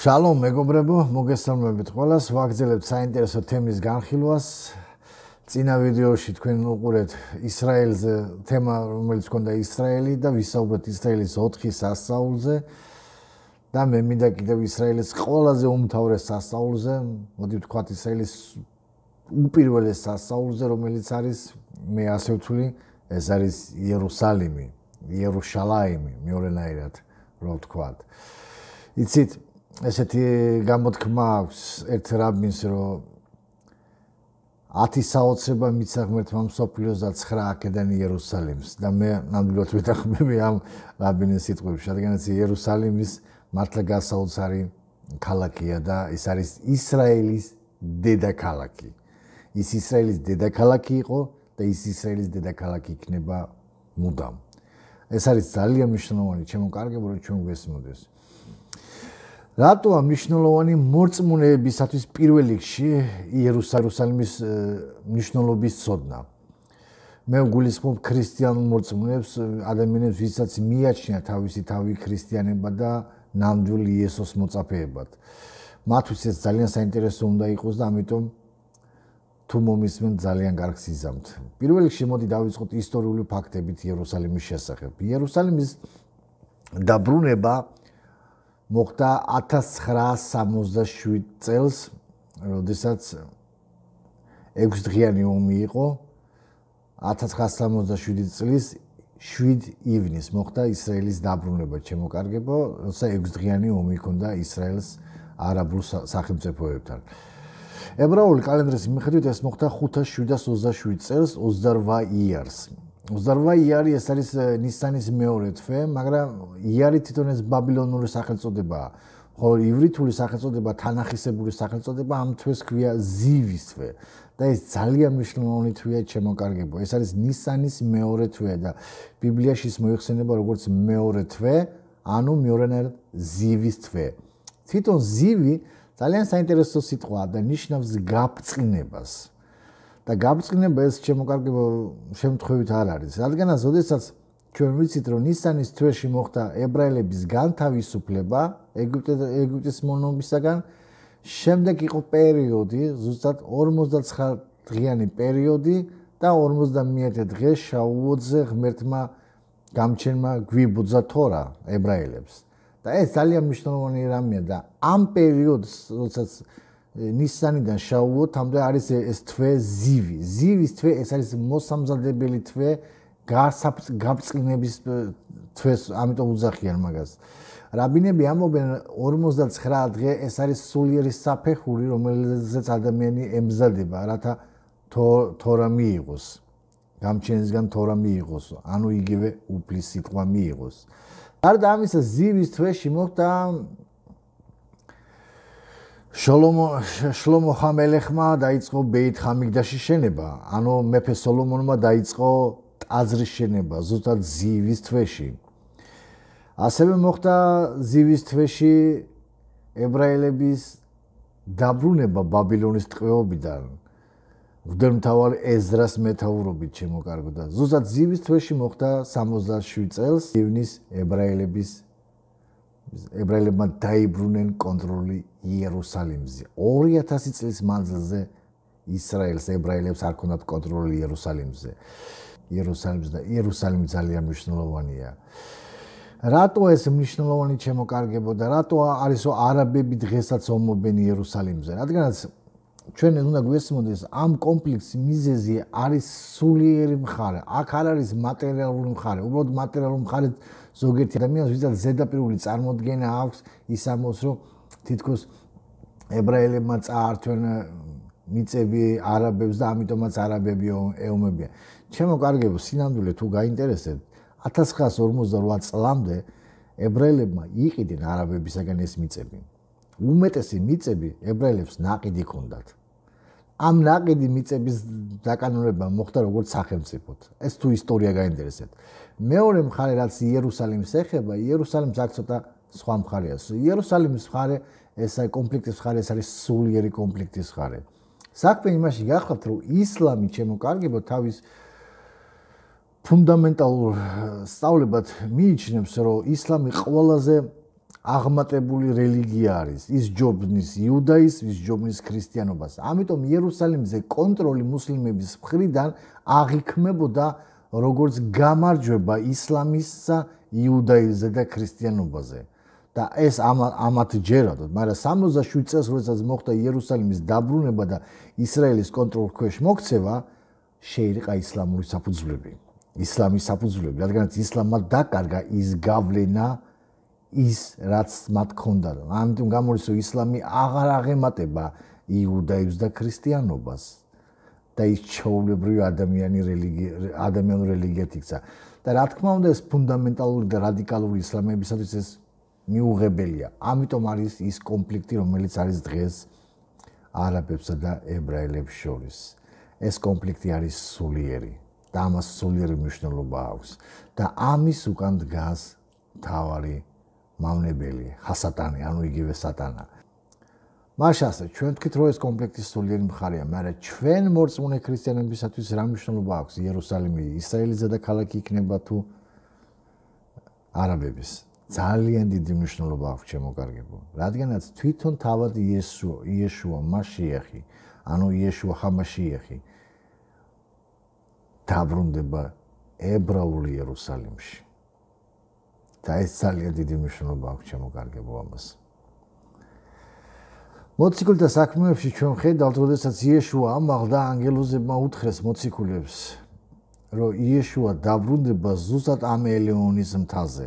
შალომ მეგობრებო, მოგესალმებით ყველას. ვაგრძელებ საინტერესო თემის განხილვას. წინა ვიდეოში თქვენ უყურეთ ისრაელზე თემა, რომელიც ochonda ისრაელი და ვისაუბრეთ ისრაელის 4 სასაულზე. და მე მინდა კიდევ ისრაელის ყველაზე უმთავრეს სასაულზე, მოდი ვთქვა ისრაელის უპირველეს სასაულზე, რომელიც არის მე ასე ვთვლი, ეს არის იერუსალიმი, იერუსალაიმი, მეორენაირად რო ვთქვა. იცით, ესეთი გამოთქმა აქვს ერთ რაბინს რომ 10 საოცრება მიცა ღმერთმა მსოფლიოს და 9 აქედან იერუსალიმს და მე ნამდვილად ვეთახმები ამ რაბინის სიტყვებს რადგანაც იერუსალიმის მართლა გასაოცარი ქალაქია და ეს არის ისრაელის დედაქალაქი ის ისრაელის დედაქალაქი იყო და ის ისრაელის დედაქალაქი იქნება მუდამ ეს არის ძალიან მნიშვნელოვანი ჩემო კარგებო რომ ჩვენ გვესმოდეს. რატოა მნიშვნელოვანი მორწმუნეებისათვის პირველ რიგში იერუსალიმის მნიშვნელობის ცოდნა? მე გულისხმობ ქრისტიანულ მორწმუნეებს, ადამიანებს, ვისაც მიაჩნიათ თავისი თავი ქრისტიანებად და ნამდვილ იესოს მოწაფეებად. მათთვის ეს ძალიან საინტერესო უნდა იყოს და ამიტომ თუ მომისმენ ძალიან კარგს იზამთ. პირველ რიგში მოდი დავიწყოთ ისტორიული ფაქტებით იერუსალიმის შესახებ. იერუსალიმის დაბრუნება მოხდა 1967 წელს, როდესაც 6 დღიანი ომი იყო. 1967 წლის 7 ივნის მოხდა ისრაელის დაბრუნება ჩემოკარგებო, როცა 6 დღიანი ომი ქონდა ისრაელს არაბულ სახელმწიფოებთან. ებრაული კალენდრის მიხედვით ეს მოხდა 527 წელს 28 იარს. 28 იარი ეს არის ნისანის მეორე თვე, მაგრამ იარი თვითონ ეს ბაბილონური სახელწოდებაა. ხოლო ივრითული სახელწოდება, თანახისებური სახელწოდება ამ თვეს ქვია ზივის თვე. და ეს ძალიან მნიშვნელოვანი თვეა ჩემოკარგებო. ეს არის ნისანის მეორე თვე და ბიბლიაში ის მოიხსენება როგორც მეორე თვე, ანუ მეორენერ ზივის თვე. თვითონ ზივი ძალიან საინტერესო სიტყვაა და ნიშნავს გაფრწინებას. და გამწკინება ეს შემოკარგებო შემთხვევით არ არის. რადგანაც ოდესაც ჩვენ ვიცით რომ ნისანის თვეში მოხდა ებრაელების განთავისუფლება ეგვიპტეს ეგვიპტის მონობისაგან შემდეგ იყო პერიოდი ზუსტად 59 დღიანი პერიოდი და 51 დღე შაუოძე ღმერთმა გამჩენმა გვიბუძა თორა ებრაელებს და ეს ძალიან მნიშვნელოვანი რამია და ამ პერიოდს როდესაც ნისანიდან შავუოთ, ამდე არის ეს თვე ზივი. ზივის თვე ეს არის მოსამზადებელი თვე, გაბწყინების თვე, ამიტომ უძახიან მაგას. რაბინები ამობენ 59 დღე ეს არის სულიერი საფეხური, რომელზეც ადამიანი ემზადება, რათა თორა მიიღოს. გამჩენისგან თორა მიიღოს, ანუ იგივე უფლის სიტყვა მიიღოს. გარდა ამისა, ზივის თვეში მოხდა შლომო შლომო ხამელეხმა დაიწყო ბეით ხამიგდაში შენება, ანუ მეფე სოლომონმა დაიწყო ტაძრის შენება ზუსტად ზივის თვეში. ასევე მოხდა ზივის თვეში ებრაელების დაბრუნება ბაბილონის ტყვეობიდან ღვთმთავარ ეზრას მეთაურობით შემოკარგდა. ზუსტად ზივის თვეში მოხდა 67 წელს ივნის ებრაელების ებრაელებმა დაიბრუნენ კონტროლი იერუსალიმზე. 2000 წლის მანძილზე ისრაელს ებრაელებს არ ქონდათ კონტროლი იერუსალიმზე. იერუსალიმზე და იერუსალიმი ძალიან მნიშვნელოვანია. რატო ეს მნიშვნელოვანი შემოკარგებოდა? რატო არის რომ არაბები დღესაც ომობენ იერუსალიმზე? რადგანაც ჩვენ უნდა გვესმოდეს ამ კომპლექსის მიზეზი არის სულიერი მხარე. აქ არ არის მატერიალური მხარე. უბრალოდ მატერიალური მხარეა ზოგიერთი ადამიანს ვიცად ზედაპირული წარმოდგენა აქვს ის ამბობს რომ თითქოს ებრაელებმა წაართვენ მიწები არაბებს და ამიტომაც არაბები ეომებია ჩემო კარგებო სინამდვილე თუ გაინტერესებთ 1948 წლამდე ებრაელებმა იყიდნენ არაბებისაგან ეს მიწები უმეტესი მიწები ებრაელებს ناقიდი ქონდათ ამ ناقიდი მიწების დაკანონება მოხდა როგორც სახელმწიფოთ ეს თუ ისტორია გაინტერესებთ მეორე მხარე რაც იერუსალიმს ეხება, იერუსალიმს აქ ცოტა სხვა მხარეა. იერუსალიმის მხარე ესა კონფლიქტის მხარე, ეს არის სულიერი კონფლიქტის მხარე. საქმე იმაში გახლავთ, რომ ისლამი ჩემო კარგებო თავის ფუნდამენტალურ სწავლებად მიიჩნევს, რომ ისლამი ყველაზე აღმატებული რელიგია არის. ის ჯობნის იუდაიზმის, ჯობნის ქრისტიანობას. ამიტომ იერუსალიმზე კონტროლი მუსლიმების მხრიდან აღიქმებოდა და როგორც გამარჯობა ისლამისა, იუდაიზმზე და ქრისტიანობაზე. და ეს ამათ ჯერად, მაგრამ 67 წელს როდესაც მოხდა იერუსალიმის დაბრუნება და ისრაელის კონტროლის ქვეშ მოქცევა, შეირყა ისლამური საფუძვლები. ისლამის საფუძვლები, რადგანაც ისლამმა დაკარგა ის გავლენა ის რაც მათ ქონდა. ამიტომ გამორისო ისლამი აღარ აღემატება იუდაიზმს და ქრისტიანობას. და ის ჩაოლებრივი ადამიანი რელიგია ადამიანური რელიგიათი იქცა და რა თქმა უნდა ეს ფუნდამენტალური და რადიკალური ისლამებისათვის ეს მიუღებელია ამიტომ არის ის კონფლიქტი რომელიც არის დღეს არაბებსა და ებრაელებს შორის ეს კონფლიქტი არის სულიერი და ამას სულიერი მნიშვნელობა აქვს და ამის უკან დგას თავარი მავნებელი ხასატანი ანუ იგივე სატანა მაშასე ჩვენ თქვით რომ ეს კომპლექსი სულიერი მხარეა, მაგრამ ჩვენ მოწმუნე ქრისტიანებისათვის რა მნიშვნელობა აქვს იერუსალიმი, ისრაელიზა და ქალაქი იქნება თუ არაბების? ძალიან დიდი მნიშვნელობა აქვს ჩემო კარგებო. რადგანაც თვითონ თავად იესო, იეშუა მასიახი, ანუ იეშუა ხამაშიახი დაბრუნდება ებრაულ იერუსალიმში. და ეს ძალიან დიდი მნიშვნელობა აქვს ჩემო კარგებო ამას. მოციქულთა საქმეებში ჩვენ ხედავთ, როდესაც იეშუა ამაღლდა ანგელოზებმა უთხრეს მოციქულებს, რომ იეშუა დაბრუნდება ზუსტად ამ ელეონის მთაზე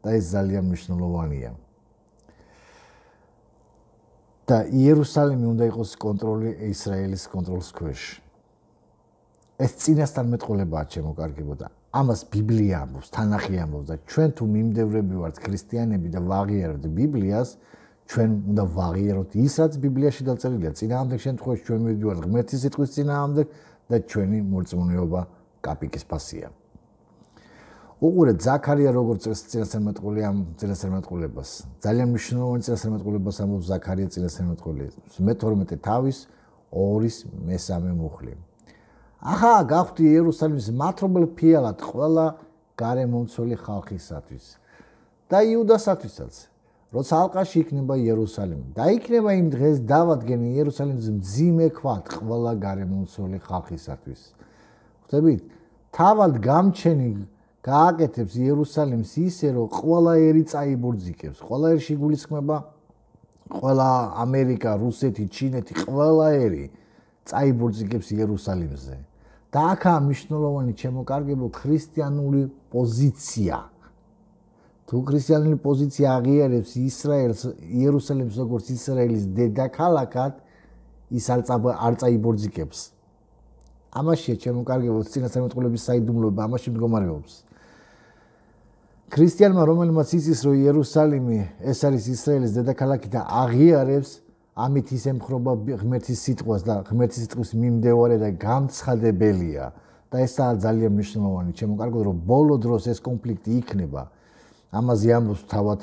და ეს ძალიან მნიშვნელოვანია. და იერუსალიმი უნდა იყოს კონტროლი ისრაელის კონტროლის ქვეშ. ეს წინასთან მეტყოლებაა შემოკარგებოდა. ამას ბიბლია ამბობს, თანახი ამბობს და ჩვენ თუ მიმდევრები ვართ ქრისტიანები და ვაღიარებთ ბიბლიას, ჩვენ უნდა ვაღიაროთ ისაც ბიბლიაში დაწერილია წინაამდე შემთხვევაში ჩვენ მივიდივართ ღმერთის სიტყვის წინაამდე და ჩვენი მოწმუნეობა კაპიკის ფასია უყურე ზაქარია როგორ წელს წინასწარმეტყველი ამ წინასწარმეტყველებას ძალიან მნიშვნელოვანი წინასწარმეტყველებას ამბობს ზაქარია წინასწარმეტყველი მე-12 თავის 2-ის მესამე მუხლი ახა გახვდი იერუსალიმის მართლობელ ფიალად ყველა გარემომცველი ხალხისათვის და იუდასათვისაც როცა ალყაში იქნება იერუსალიმი და იქნება იმ დღეს დავადგენი იერუსალიმის მძიმე ქვად ყველა გარემოცვალი ხალხისათვის. ხვდებით? თავად გამჩენი გააკეთებს იერუსალიმს ისე რომ ყველა ერი წაიბურძიკებს, ყველა ერი შეგულისხმება, ყველა ამერიკა, რუსეთი, ჩინეთი, ყველა ერი წაიბურძიკებს იერუსალიმზე. და აქა მნიშვნელოვანი ჩემო კარგებო ქრისტიანული პოზიცია. თუ ქრისტიანული პოზიცია აღიარებს ისრაელს იერუსალიმს როგორც ისრაელის დედაქალაქად ის არ წაიბორძიკებს ამაშია ჩემო კარგებოთ წინასწარმეტყველების საიდუმლოება ამაში მდგომარეობს ქრისტიანმა რომელმაც იცის რომ იერუსალიმი ეს არის ისრაელის დედაქალაქი და აღიარებს ამით ის ემხრობა ღმერთის სიტყვას და ღმერთის სიტყვის მიმდევარი და გამცხადებელია და ესაა ძალიან მნიშვნელოვანი ჩემო კარგო რომ ბოლო დროს ეს კონფლიქტი იქნება ამაზე ამბობს თავად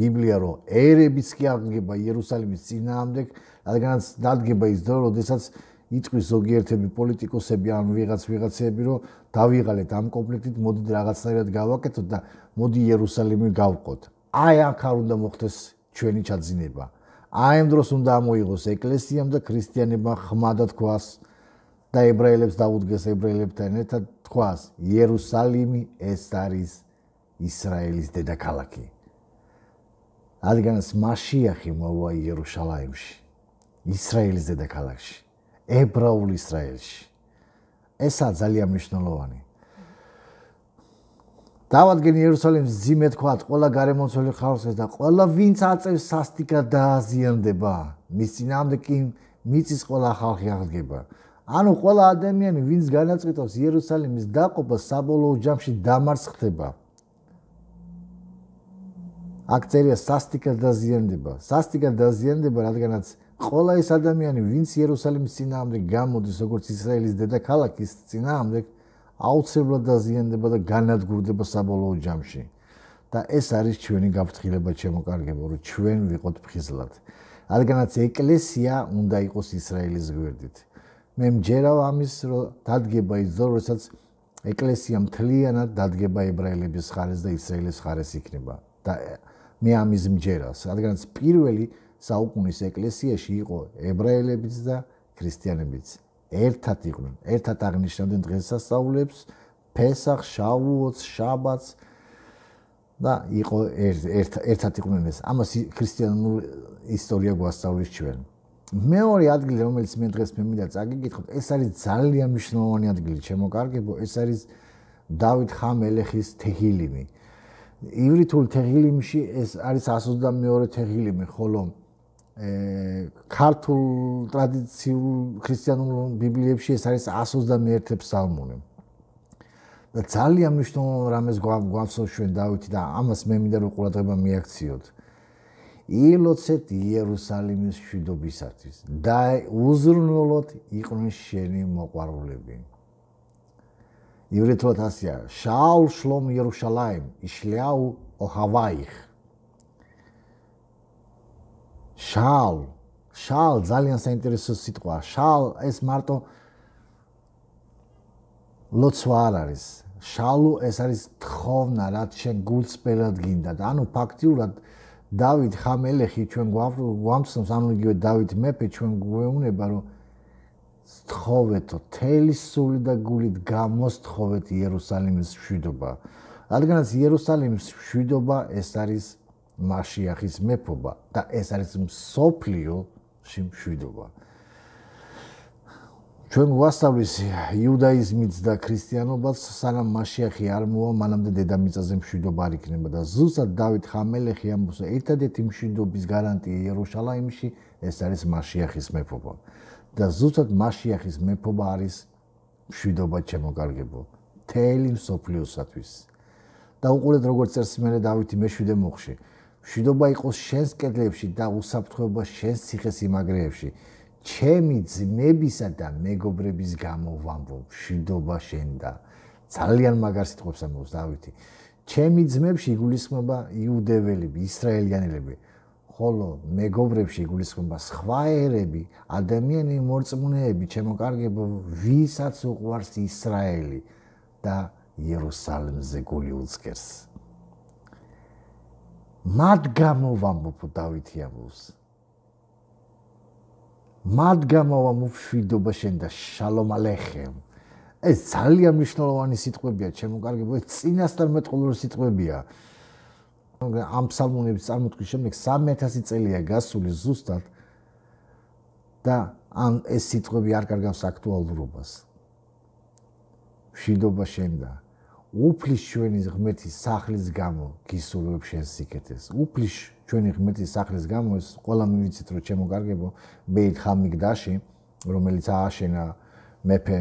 ბიბლია რომ ერებიც კი აღდგება იერუსალიმის წინაამდე, რადგანაც დადგება ის დრო, როდესაც იწვის ზოგიერთები პოლიტიკოსები ან ვიღაც ვიღაცები, რომ დავიღალეთ ამ კომპლექტით, მოდი რაღაცნაირად გავაკეთოთ და მოდი იერუსალიმი გავყოთ. აი აქ არ უნდა მოხდეს ჩვენი ჩაძინება. აი ამ დროს უნდა მოიღოს ეკლესიამ და ქრისტიანებმა ხმა და თქواس და ებრაელებს დაუდგეს ებრაელებთან ერთად თქواس იერუსალიმი ეს არის ისრაელის დედაქალაქი. ადგანს მაშიახი მოვა იერუსალაიმში, ისრაელის დედაქალაქში, ებრაულ ისრაელში. ესა ძალიან მნიშვნელოვანი. დავადგენ იერუსალიმს ძიმეთქვათ ყველა გარემოცვლილი ხალხსაც და ყველა ვინც აწევს სასტიკა დააზიანდება, მის ძინამდე კი მიწის ყველა ხალხი აღდგება. ანუ ყველა ადამიანი, ვინც განაწყვეტავს იერუსალიმის დაყოფას საბოლოო ჯამში დამარცხდება. აქ წერია სასტიკად დაზიანდება. სასტიკად დაზიანდება, რადგანაც ყველა ეს ადამიანი, ვინც იერუსალიმის ძინაამდე გამოდის, როგორც ისრაელის დედაქალაქის ძინაამდე, აუცილებლად დაზიანდება და განადგურდება საბოლოო ჯამში. და ეს არის ჩვენი გაფრთხილება, ჩემო კარგებო, რომ ჩვენ ვიყოთ ფხიზლად. რადგანაც ეკლესია უნდა იყოს ისრაელის გვერდით. მე მჯერავ ამის, რომ დადგება ის ძო, რომელსაც ეკლესია მთლიანად დადგება ებრაელების ხარეს და ისრაელის ხარეს იქნება. და მე ამის მჯერას, რადგანაც პირველი საუკუნის ეკლესიაში იყო ებრაელებიც და ქრისტიანებიც. ერთად იყვნენ, ერთად აღნიშნავდნენ დღესასწაულებს, ფესახ, შავუოთს, შაბათს და იყო ერთ ერთად იყვნენ ეს. ამას ქრისტიანულ ისტორია გვასწავლის ჩვენ. მეორე ადგილი, რომელიც მე დღეს მე მინდა წაგიკითხოთ, ეს არის ძალიან მნიშვნელოვანი ადგილი, ჩემო კარგებო, ეს არის დავით ხამ ელეხის თეჰილიმი. ივრითულ თეღილიმში ეს არის 122 თეღილიმი, ხოლო ე ქართულ ტრადიციულ ქრისტიანულ ბიბლიებში ეს არის 121 ფსალმუნი. და ძალიან მნიშვნელოვან რამეს გვაგვაცო ჩვენ დავითი და ამას მე მინდა რომ ყურადღება მიაქციოთ. ილოცეთ იერუსალიმის შვიდობისათვის და უზრუნველოთ იყვნენ შენი მოყვარულები. ივრითოთ ასია შაულ შლომ იერუშალაიმ ისლიაუ ო ჰავაიხ შაულ შაულ ძალიან საინტერესო სიტყვა შაულ ეს მარტო ლოცვა არ არის შალუ ეს არის თხოვნა რაც შენ გულს პერად გინდა და ანუ ფაქტიურად დავით ხამელეხი ჩვენ გვამცნობს ანუ იგივე დავით მეფე ჩვენ გვეუბნება რომ სთხოვეთო თელისული და გულით გამოსთხოვეთ იერუსალიმის მშვიდობა. რადგანაც იერუსალიმის მშვიდობა ეს არის მაშიახის მეფობა და ეს არის მსოფლიო სიმშვიდობა. ჩვენ გვასწავლის იუდაიზმიც და ქრისტიანობაც, სანამ მაშიახი არ მოვა, მანამდე დედამიწაზე მშვიდობა არ იქნება და ზუსტად დავით ხამელეხი ამბობს, ერთადერთი მშვიდობის გარანტია იერუსალიმში, ეს არის მაშიახის მეფობა. და ზუსტად მასიახის მეფობა არის მშვიდობა ჩემოგარგებო თელი სოფლიოსათვის და უყურეთ როგორ წერს მე დავითი მეშვიდე მუხში მშვიდობა იყოს შენს კედლებში და უსაფრთხოება შენს ციხესიმაგრეებში ჩემი ძმებისა და მეგობრების გამო ვამბობ მშვიდობა შენდა ძალიან მაგარ სიტყვებს ამბობს დავითი ჩემი ძმებში იგულისხმება იუდეველები ისრაელიანელები ხოლო მეგობრებში გულისხმობა სხვა ერები, ადამიანი მოწმუნეები, ჩემო კარგებო, ვისაც უყვარს ისრაელი და იერუსალიმზე გული უცხერს. მათ გამოვამო დავითიაბოს. მათ გამოვამო შვიდობა შენ და შალომ ალეხემ. ეს ძალიან მნიშვნელოვანი სიტყვებია, ჩემო კარგებო, ეს წინასწარმეტყველო სიტყვებია. ამ ფსალმუნების წარმოთქმის შემდეგ 3000 წელია გასული ზუსტად და ამ ეს სიტყვები არ გარგავს აქტუალურობას. შიდობა შენდა. უფლის ჩვენი ღმერთი სახლის გამო გისურვებ შენ სიკეთეს. უფლის ჩვენი ღმერთი სახლის გამო ეს ყველა მივიცით რომ ჩემო გარგებო მეით ხამიგდაში რომელიც ააშენა მეფე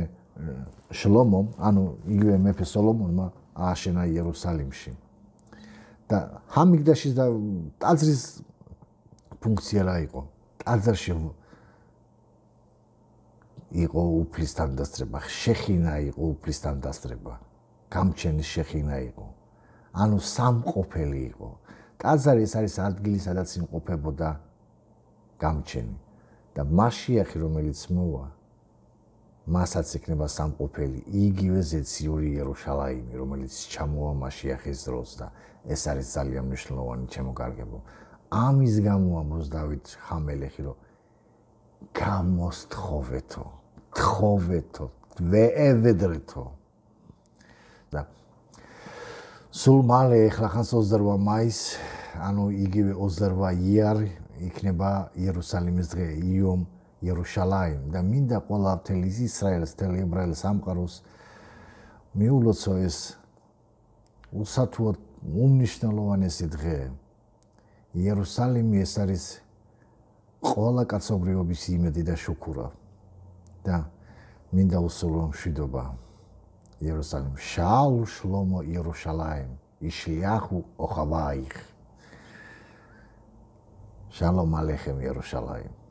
შლომომ, ანუ იგივე მეფე სოლომონმა ააშენა იერუსალიმში. და ჰამიგდაშის და ტაძრის ფუნქცია რა იყო? ტაძარში იყო უფლისთან დასწრება, შეხინა იყო უფლისთან დასწრება, გამჩენის შეხინა იყო. ანუ სამყოფელი იყო. ტაძარი ეს არის ადგილი, სადაც იმყოფებოდა გამჩენი და მასიახი, რომელიც მოვა, მასაც ექნება სამყოფელი იგივე ზეციური იერუსალაიმი რომელიც ჩამოამაშია ხის დროს და ეს არის ძალიან მნიშვნელოვანი ჩემოგარგებო ამის გამო ამოს დავით ხამელეხი რომ გამოსთხოვეთო თხოვეთო ვეევედრეთო და სულ მალე ახლა ხანს 28 მაისს ანუ იგივე 28 იარი იქნება იერუსალიმის დღე იომ იერუსალიმ და მინდა ყველა მთელი ისრაელს და ებრაელ სამყაროს მიულოცო ეს უსათუო უმნიშვნელოვანესი დღე იერუსალიმი ეს არის ყველა კაცობრიობის იმედი და შუქურა და მინდა უსულო მშვიდობა იერუსალიმ შალ შლომო იერუსალიმ ישיחו אוחבייך שלום עליכם ירושלים